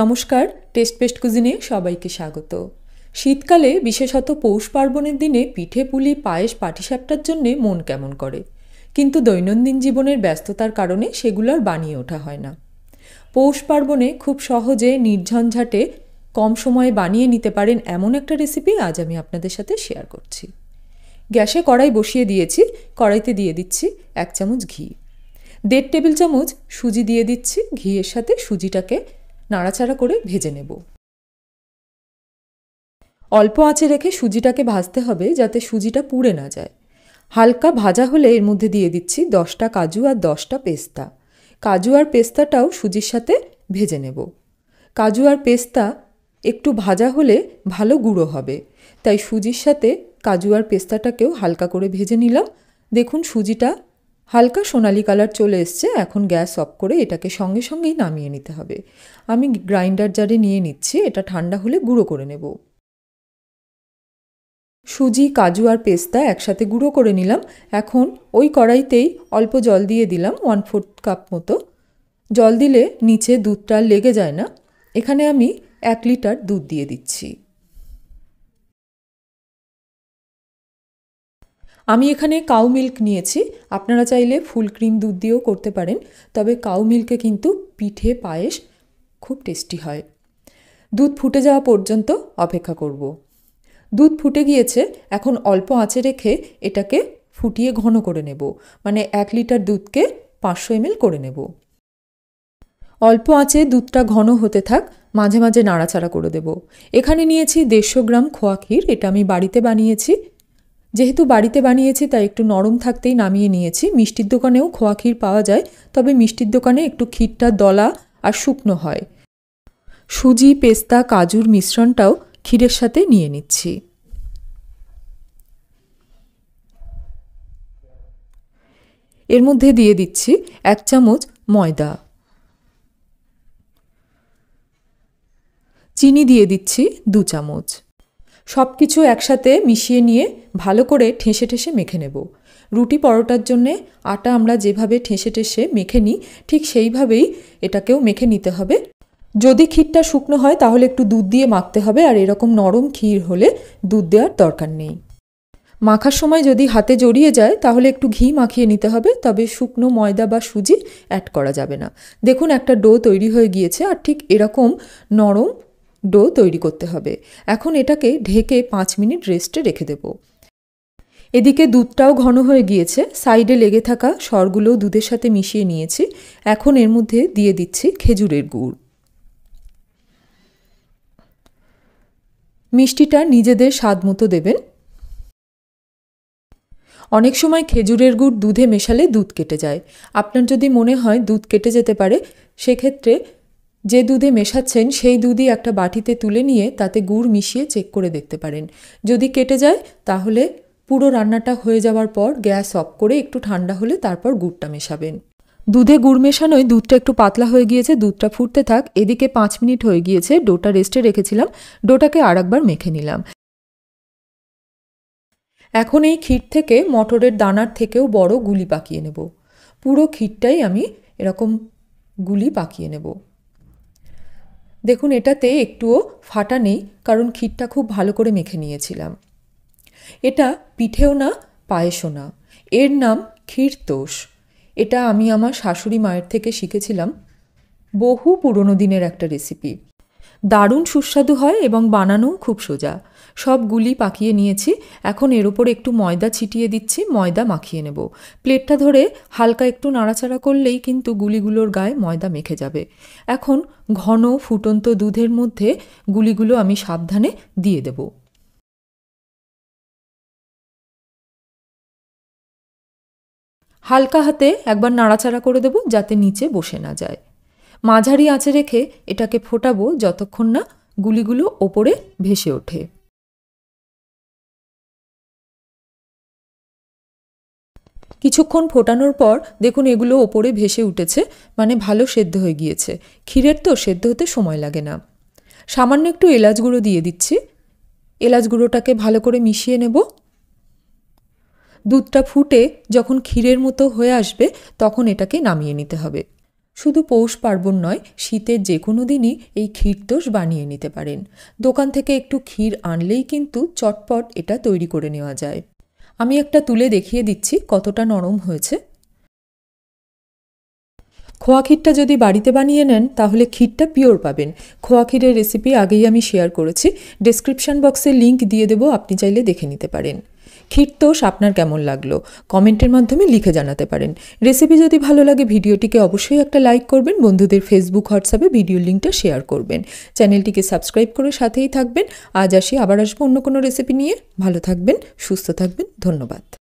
নমস্কার test paste কুজিনে সবাইকে স্বাগত শীতকালে বিশেষত পৌষ পার্বণের দিনে পিঠে পুলি পায়েস পাটিসাপটার জন্যে মন কেমন করে কিন্তু দৈনন্দিন জীবনের ব্যস্ততার কারণে সেগুলোর বানিয়ে ওঠা হয় না পৌষ পার্বণে খুব সহজে নির্ঝঞ্ঝাটে কম সময়ে বানিয়ে নিতে পারেন এমন একটা রেসিপি আজ আমি আপনাদের সাথে শেয়ার করছি গ্যাসে কড়াই বসিয়ে দিয়েছি কড়াইতে দিয়ে দিচ্ছি এক চামচ ঘি দেড় টেবিল চামচ সুজি দিয়ে দিচ্ছি ঘিয়ের সাথে সুজিটাকে নাড়াচাড়া করে ভেজে নেব অল্প আঁচে রেখে সুজিটাকে ভাজতে হবে যাতে সুজিটা পুড়ে না যায় হালকা ভাজা হলে এর মধ্যে দিয়ে দিচ্ছি দশটা কাজু আর দশটা পেস্তা কাজু আর পেস্তাটাও সুজির সাথে ভেজে নেব কাজু আর পেস্তা একটু ভাজা হলে ভালো গুঁড়ো হবে তাই সুজির সাথে কাজু আর পেস্তাটাকেও হালকা করে ভেজে নিলাম দেখুন সুজিটা হালকা সোনালি কালার চলে এসছে এখন গ্যাস অফ করে এটাকে সঙ্গে সঙ্গেই নামিয়ে নিতে হবে আমি গ্রাইন্ডার জারে নিয়ে নিচ্ছি এটা ঠান্ডা হলে গুঁড়ো করে নেব সুজি কাজু আর পেস্তা একসাথে গুঁড়ো করে নিলাম এখন ওই কড়াইতেই অল্প জল দিয়ে দিলাম ওয়ান ফোর্থ কাপ মতো জল দিলে নিচে দুধটা লেগে যায় না এখানে আমি এক লিটার দুধ দিয়ে দিচ্ছি আমি এখানে কাউ মিল্ক নিয়েছি আপনারা চাইলে ফুল ক্রিম দুধ দিয়েও করতে পারেন তবে কাউ মিল্কে কিন্তু পিঠে পায়েস খুব টেস্টি হয় দুধ ফুটে যাওয়া পর্যন্ত অপেক্ষা করব। দুধ ফুটে গিয়েছে এখন অল্প আঁচে রেখে এটাকে ফুটিয়ে ঘন করে নেব মানে এক লিটার দুধকে পাঁচশো এমএল করে নেব অল্প আঁচে দুধটা ঘন হতে থাক মাঝে মাঝে নাড়াচাড়া করে দেব এখানে নিয়েছি দেড়শো গ্রাম খোয়া ক্ষীর এটা আমি বাড়িতে বানিয়েছি যেহেতু বাড়িতে বানিয়েছি তাই একটু নরম থাকতেই নামিয়ে নিয়েছি মিষ্টির দোকানেও খোয়া ক্ষীর পাওয়া যায় তবে মিষ্টির দোকানে একটু ক্ষীরটা দলা আর শুকনো হয় সুজি পেস্তা কাজুর মিশ্রণটাও ক্ষীরের সাথে নিয়ে নিচ্ছি এর মধ্যে দিয়ে দিচ্ছি এক চামচ ময়দা চিনি দিয়ে দিচ্ছি দু চামচ সব কিছু একসাথে মিশিয়ে নিয়ে ভালো করে ঠেসে ঠেসে মেখে নেব রুটি পরোটার জন্যে আটা আমরা যেভাবে ঠেসে ঠেসে মেখে নিই ঠিক সেইভাবেই এটাকেও মেখে নিতে হবে যদি ক্ষীরটা শুকনো হয় তাহলে একটু দুধ দিয়ে মাখতে হবে আর এরকম নরম ক্ষীর হলে দুধ দেওয়ার দরকার নেই মাখার সময় যদি হাতে জড়িয়ে যায় তাহলে একটু ঘি মাখিয়ে নিতে হবে তবে শুকনো ময়দা বা সুজি অ্যাড করা যাবে না দেখুন একটা ডো তৈরি হয়ে গিয়েছে আর ঠিক এরকম নরম ডো তৈরি করতে হবে এখন এটাকে ঢেকে পাঁচ মিনিট রেস্টে রেখে দেবো এদিকে দুধটাও ঘন হয়ে গিয়েছে সাইডে লেগে থাকা সরগুলো দুধের সাথে মিশিয়ে নিয়েছি এখন এর মধ্যে দিয়ে দিচ্ছি খেজুরের গুড় মিষ্টিটা নিজেদের স্বাদ মতো দেবেন অনেক সময় খেজুরের গুড় দুধে মেশালে দুধ কেটে যায় আপনার যদি মনে হয় দুধ কেটে যেতে পারে সেক্ষেত্রে যে দুধে মেশাচ্ছেন সেই দুধই একটা বাটিতে তুলে নিয়ে তাতে গুড় মিশিয়ে চেক করে দেখতে পারেন যদি কেটে যায় তাহলে পুরো রান্নাটা হয়ে যাওয়ার পর গ্যাস অফ করে একটু ঠান্ডা হলে তারপর গুড়টা মেশাবেন দুধে গুড় মেশানোয় দুধটা একটু পাতলা হয়ে গিয়েছে দুধটা ফুটতে থাক এদিকে পাঁচ মিনিট হয়ে গিয়েছে ডোটা রেস্টে রেখেছিলাম ডোটাকে আর একবার মেখে নিলাম এখন এই ক্ষীর থেকে মটরের দানার থেকেও বড় গুলি পাকিয়ে নেব পুরো ক্ষীরটাই আমি এরকম গুলি পাকিয়ে নেব দেখুন এটাতে একটুও ফাটা নেই কারণ ক্ষীরটা খুব ভালো করে মেখে নিয়েছিলাম এটা পিঠেও না পায়েসও না এর নাম ক্ষীরতোষ এটা আমি আমার শাশুড়ি মায়ের থেকে শিখেছিলাম বহু পুরনো দিনের একটা রেসিপি দারুণ সুস্বাদু হয় এবং বানানোও খুব সোজা সব গুলি পাকিয়ে নিয়েছি এখন এর ওপরে একটু ময়দা ছিটিয়ে দিচ্ছি ময়দা মাখিয়ে নেব প্লেটটা ধরে হালকা একটু নাড়াচাড়া করলেই কিন্তু গুলিগুলোর গায়ে ময়দা মেখে যাবে এখন ঘন ফুটন্ত দুধের মধ্যে গুলিগুলো আমি সাবধানে দিয়ে দেবো হালকা হাতে একবার নাড়াচাড়া করে দেব যাতে নিচে বসে না যায় মাঝারি আঁচে রেখে এটাকে ফোটাবো যতক্ষণ না গুলিগুলো ওপরে ভেসে ওঠে কিছুক্ষণ ফোটানোর পর দেখুন এগুলো ওপরে ভেসে উঠেছে মানে ভালো সেদ্ধ হয়ে গিয়েছে ক্ষীরের তো সেদ্ধ হতে সময় লাগে না সামান্য একটু এলাচ গুঁড়ো দিয়ে দিচ্ছি এলাচ গুঁড়োটাকে ভালো করে মিশিয়ে নেব দুধটা ফুটে যখন ক্ষীরের মতো হয়ে আসবে তখন এটাকে নামিয়ে নিতে হবে শুধু পৌষ পার্বণ নয় শীতের যে কোনো দিনই এই ক্ষীরতোষ বানিয়ে নিতে পারেন দোকান থেকে একটু ক্ষীর আনলেই কিন্তু চটপট এটা তৈরি করে নেওয়া যায় আমি একটা তুলে দেখিয়ে দিচ্ছি কতটা নরম হয়েছে খোয়া ক্ষীরটা যদি বাড়িতে বানিয়ে নেন তাহলে ক্ষীরটা পিওর পাবেন খোয়া ক্ষীরের রেসিপি আগেই আমি শেয়ার করেছি ডেসক্রিপশান বক্সে লিংক দিয়ে দেবো আপনি চাইলে দেখে নিতে পারেন ক্ষীরতোষ আপনার কেমন লাগলো কমেন্টের মাধ্যমে লিখে জানাতে পারেন রেসিপি যদি ভালো লাগে ভিডিওটিকে অবশ্যই একটা লাইক করবেন বন্ধুদের ফেসবুক হোয়াটসঅ্যাপে ভিডিও লিঙ্কটা শেয়ার করবেন চ্যানেলটিকে সাবস্ক্রাইব করে সাথেই থাকবেন আজ আসি আবার আসবো অন্য কোনো রেসিপি নিয়ে ভালো থাকবেন সুস্থ থাকবেন ধন্যবাদ